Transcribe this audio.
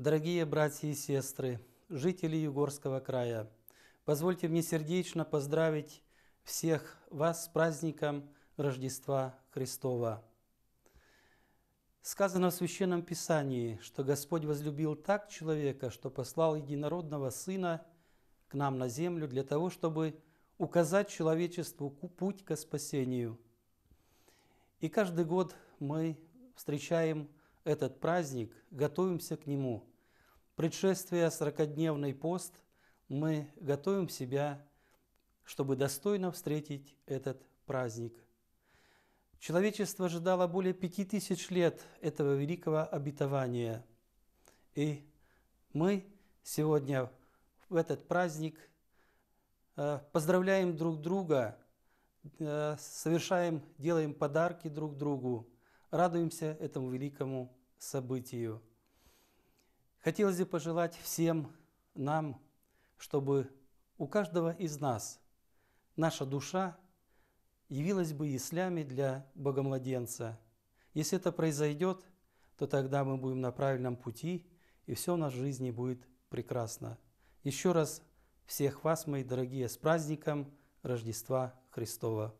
Дорогие братья и сестры, жители Югорского края, позвольте мне сердечно поздравить всех вас с праздником Рождества Христова. Сказано в Священном Писании, что Господь возлюбил так человека, что послал единородного Сына к нам на землю для того, чтобы указать человечеству путь к спасению. И каждый год мы встречаем этот праздник, готовимся к нему. предшествие 40-дневный пост, мы готовим себя, чтобы достойно встретить этот праздник. Человечество ожидало более пяти тысяч лет этого великого обетования. И мы сегодня в этот праздник э, поздравляем друг друга, э, совершаем, делаем подарки друг другу, радуемся этому великому событию. Хотелось бы пожелать всем нам, чтобы у каждого из нас наша душа явилась бы яслями для богомладенца. Если это произойдет, то тогда мы будем на правильном пути, и все в нашей жизни будет прекрасно. Еще раз всех вас, мои дорогие, с праздником Рождества Христова!